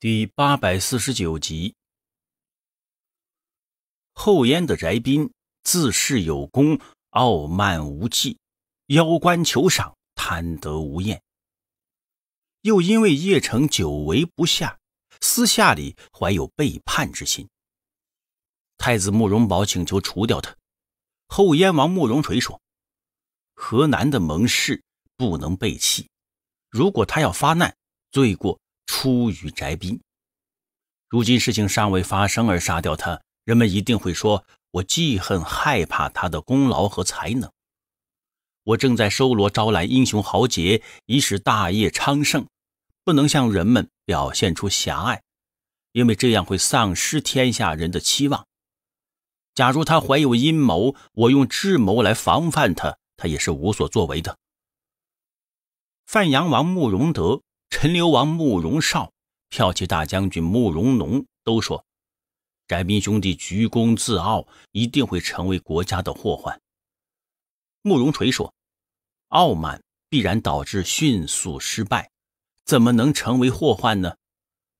第八百四十九集，后燕的翟斌自恃有功，傲慢无忌，邀官求赏，贪得无厌，又因为邺城久围不下，私下里怀有背叛之心。太子慕容宝请求除掉他，后燕王慕容垂说：“河南的盟誓不能背弃，如果他要发难，罪过。”出于宅宾，如今事情尚未发生而杀掉他，人们一定会说我记恨、害怕他的功劳和才能。我正在收罗、招揽英雄豪杰，以使大业昌盛，不能向人们表现出狭隘，因为这样会丧失天下人的期望。假如他怀有阴谋，我用智谋来防范他，他也是无所作为的。范阳王慕容德。陈留王慕容绍、骠骑大将军慕容农都说：“翟斌兄弟居功自傲，一定会成为国家的祸患。”慕容垂说：“傲慢必然导致迅速失败，怎么能成为祸患呢？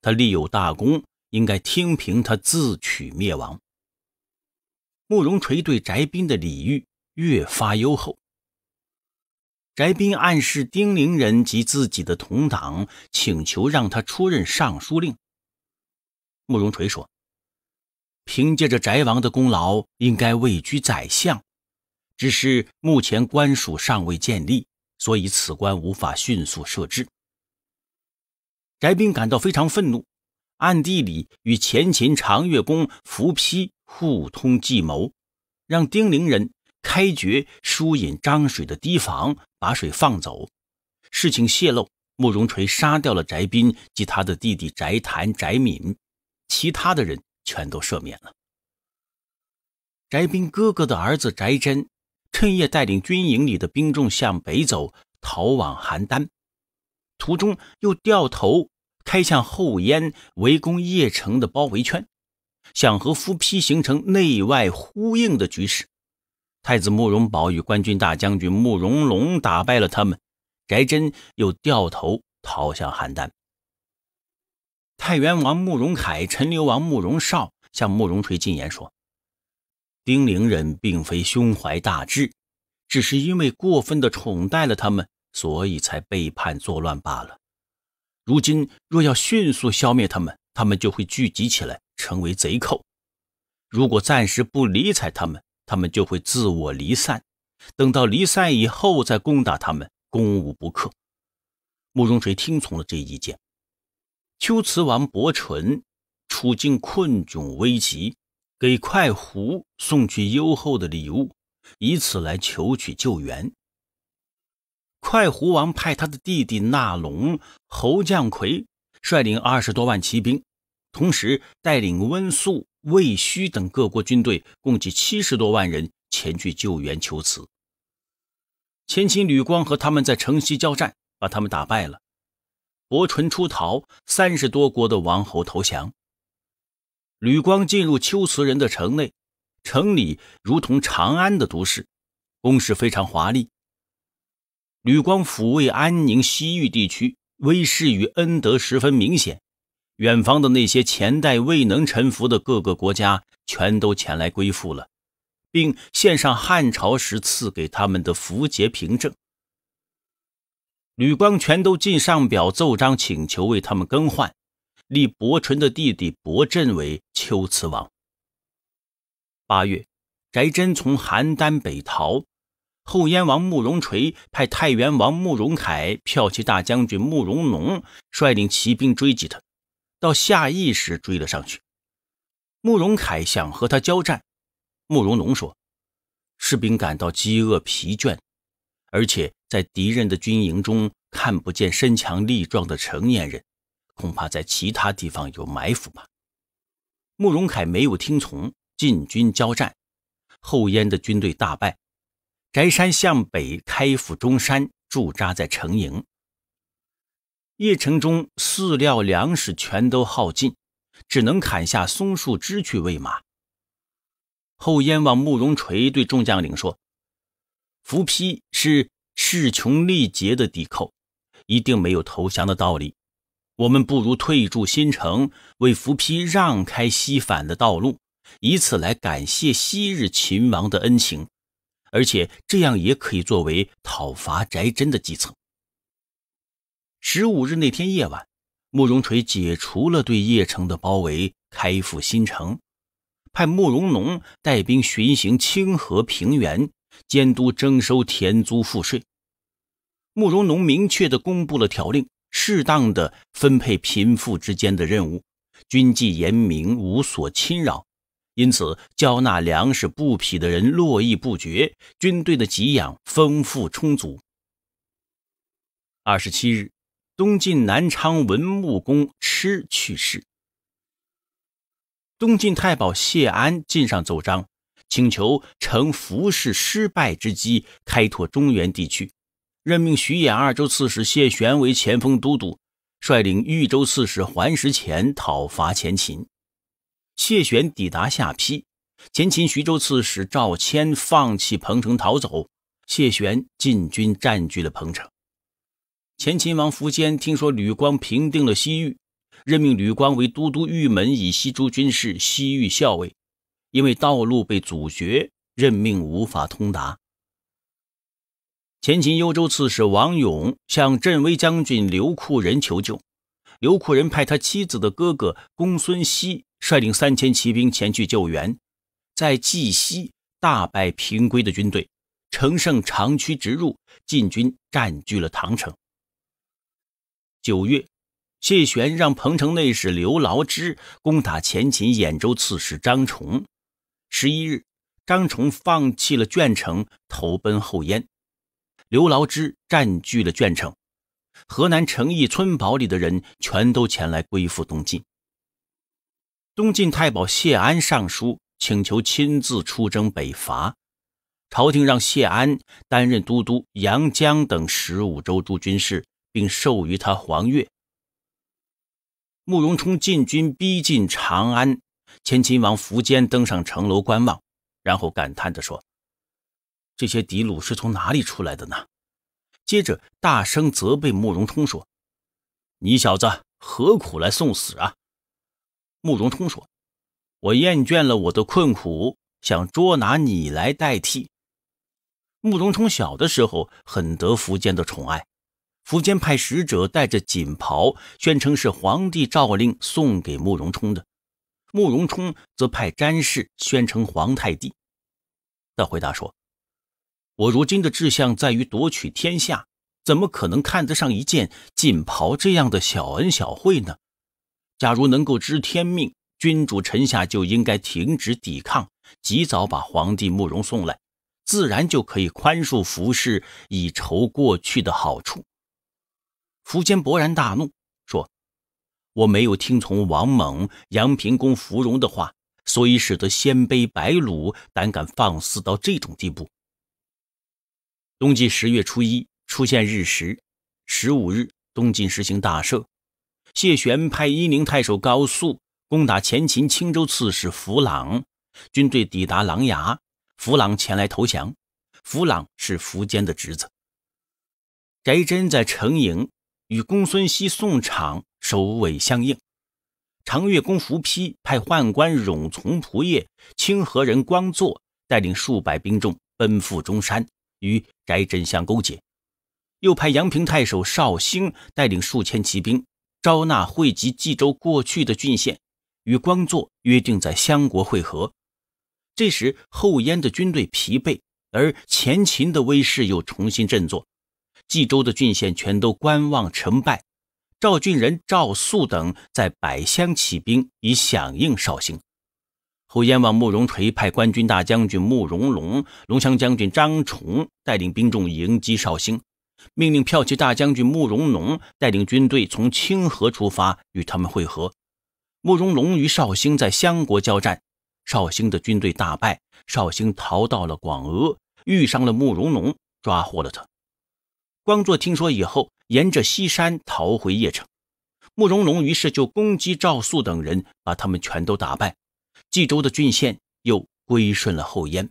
他立有大功，应该听凭他自取灭亡。”慕容垂对翟斌的礼遇越发优厚。翟斌暗示丁零人及自己的同党，请求让他出任尚书令。慕容垂说：“凭借着翟王的功劳，应该位居宰相，只是目前官署尚未建立，所以此官无法迅速设置。”翟斌感到非常愤怒，暗地里与前秦长乐公伏丕互通计谋，让丁零人。开掘疏引漳水的堤防，把水放走。事情泄露，慕容垂杀掉了翟斌及他的弟弟翟谭、翟敏，其他的人全都赦免了。翟斌哥哥的儿子翟真，趁夜带领军营里的兵众向北走，逃往邯郸，途中又掉头开向后燕，围攻邺城的包围圈，想和夫丕形成内外呼应的局势。太子慕容宝与官军大将军慕容龙打败了他们，翟真又掉头逃向邯郸。太原王慕容凯、陈留王慕容绍向慕容垂进言说：“丁零人并非胸怀大志，只是因为过分的宠待了他们，所以才背叛作乱罢了。如今若要迅速消灭他们，他们就会聚集起来成为贼寇；如果暂时不理睬他们，他们就会自我离散，等到离散以后再攻打他们，攻无不克。慕容垂听从了这意见。丘辞王伯纯处境困窘危急，给快胡送去优厚的礼物，以此来求取救援。快胡王派他的弟弟纳龙侯将魁率领二十多万骑兵，同时带领温宿、魏须等各国军队共计七十多万人前去救援求瓷。前秦吕光和他们在城西交战，把他们打败了。伯淳出逃，三十多国的王侯投降。吕光进入秋瓷人的城内，城里如同长安的都市，工事非常华丽。吕光抚慰安宁西域地区，威势与恩德十分明显。远方的那些前代未能臣服的各个国家，全都前来归附了，并献上汉朝时赐给他们的符节凭证。吕光全都进上表奏章，请求为他们更换。立伯纯的弟弟伯震为丘慈王。八月，翟真从邯郸北逃，后燕王慕容垂派太原王慕容凯、骠骑大将军慕容农率领骑兵追击他。到下意识追了上去。慕容凯想和他交战，慕容龙说：“士兵感到饥饿疲倦，而且在敌人的军营中看不见身强力壮的成年人，恐怕在其他地方有埋伏吧。”慕容凯没有听从，进军交战，后燕的军队大败。翟山向北开赴中山，驻扎在城营。邺城中饲料、粮食全都耗尽，只能砍下松树枝去喂马。后燕王慕容垂对众将领说：“扶丕是势穷力竭的敌寇，一定没有投降的道理。我们不如退驻新城，为扶丕让开西返的道路，以此来感谢昔日秦王的恩情，而且这样也可以作为讨伐翟真的计策。”十五日那天夜晚，慕容垂解除了对邺城的包围，开赴新城，派慕容农带兵巡行清河平原，监督征收田租赋税。慕容农明确地公布了条令，适当地分配贫富之间的任务，军纪严明，无所侵扰，因此交纳粮食布匹的人络绎不绝，军队的给养丰富充足。二十七日。东晋南昌文穆公痴去世。东晋太保谢安进上奏章，请求乘服饰失败之机开拓中原地区，任命徐兖二州刺史谢玄为前锋都督，率领豫州刺史桓石虔讨伐前秦。谢玄抵达下邳，前秦徐州刺史赵谦放弃彭城逃走，谢玄进军占据了彭城。前秦王苻坚听说吕光平定了西域，任命吕光为都督玉门以西诸军事、西域校尉。因为道路被阻绝，任命无法通达。前秦幽州刺史王勇向镇威将军刘库仁求救，刘库仁派他妻子的哥哥公孙熙率领三千骑兵前去救援，在冀西大败平归的军队，乘胜长驱直入，进军占据了唐城。九月，谢玄让彭城内史刘牢之攻打前秦兖州刺史张崇。十一日，张崇放弃了鄄城，投奔后燕。刘牢之占据了鄄城，河南成邑村堡里的人全都前来归附东晋。东晋太保谢安上书请求亲自出征北伐，朝廷让谢安担任都督杨江等十五州诸军事。并授予他黄钺。慕容冲进军逼近长安，前秦王苻坚登上城楼观望，然后感叹着说：“这些敌虏是从哪里出来的呢？”接着大声责备慕容冲说：“你小子何苦来送死啊？”慕容冲说：“我厌倦了我的困苦，想捉拿你来代替。”慕容冲小的时候很得苻坚的宠爱。苻坚派使者带着锦袍，宣称是皇帝诏令送给慕容冲的。慕容冲则派詹氏宣称皇太帝。他回答说：“我如今的志向在于夺取天下，怎么可能看得上一件锦袍这样的小恩小惠呢？假如能够知天命，君主臣下就应该停止抵抗，及早把皇帝慕容送来，自然就可以宽恕服侍，以酬过去的好处。”苻坚勃然大怒，说：“我没有听从王猛、杨平公、芙蓉的话，所以使得鲜卑、白鲁胆敢放肆到这种地步。”冬季十月初一出现日食，十五日东晋实行大赦。谢玄派伊宁太守高肃攻打前秦青州刺史弗朗，军队抵达琅琊，弗朗前来投降。弗朗是苻坚的侄子。翟真在成营。与公孙熙、宋敞首尾相应，长乐公伏披派宦官冗从仆役、清河人光祚带领数百兵众奔赴中山，与翟真相勾结；又派阳平太守绍兴带领数千骑兵，招纳汇集冀州过去的郡县，与光祚约定在相国会合。这时，后燕的军队疲惫，而前秦的威势又重新振作。冀州的郡县全都观望成败。赵俊仁、赵肃等在百乡起兵，以响应绍兴。后燕王慕容垂派冠军大将军慕容龙、龙骧将军张崇带领兵众迎击绍兴，命令骠骑大将军慕容龙带领军队从清河出发，与他们会合。慕容龙与绍兴在相国交战，绍兴的军队大败，绍兴逃到了广阿，遇上了慕容龙，抓获了他。光祚听说以后，沿着西山逃回邺城。慕容隆于是就攻击赵素等人，把他们全都打败。冀州的郡县又归顺了后燕。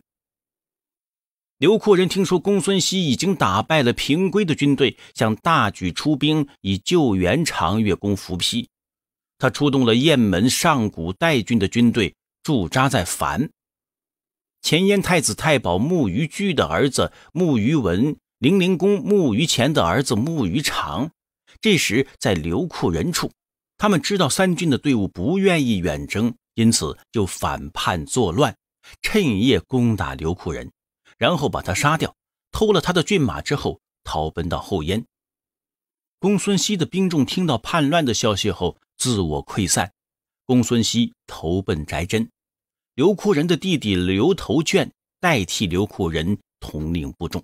刘库人听说公孙熙已经打败了平归的军队，想大举出兵以救援长乐公伏披。他出动了雁门上古代郡的军队，驻扎在樊。前燕太子太保慕余据的儿子慕余文。零陵公木鱼前的儿子木鱼长，这时在刘库仁处。他们知道三军的队伍不愿意远征，因此就反叛作乱，趁夜攻打刘库仁，然后把他杀掉，偷了他的骏马之后，逃奔到后燕。公孙熙的兵众听到叛乱的消息后，自我溃散。公孙熙投奔翟真，刘库仁的弟弟刘头眷代替刘库仁统领部众。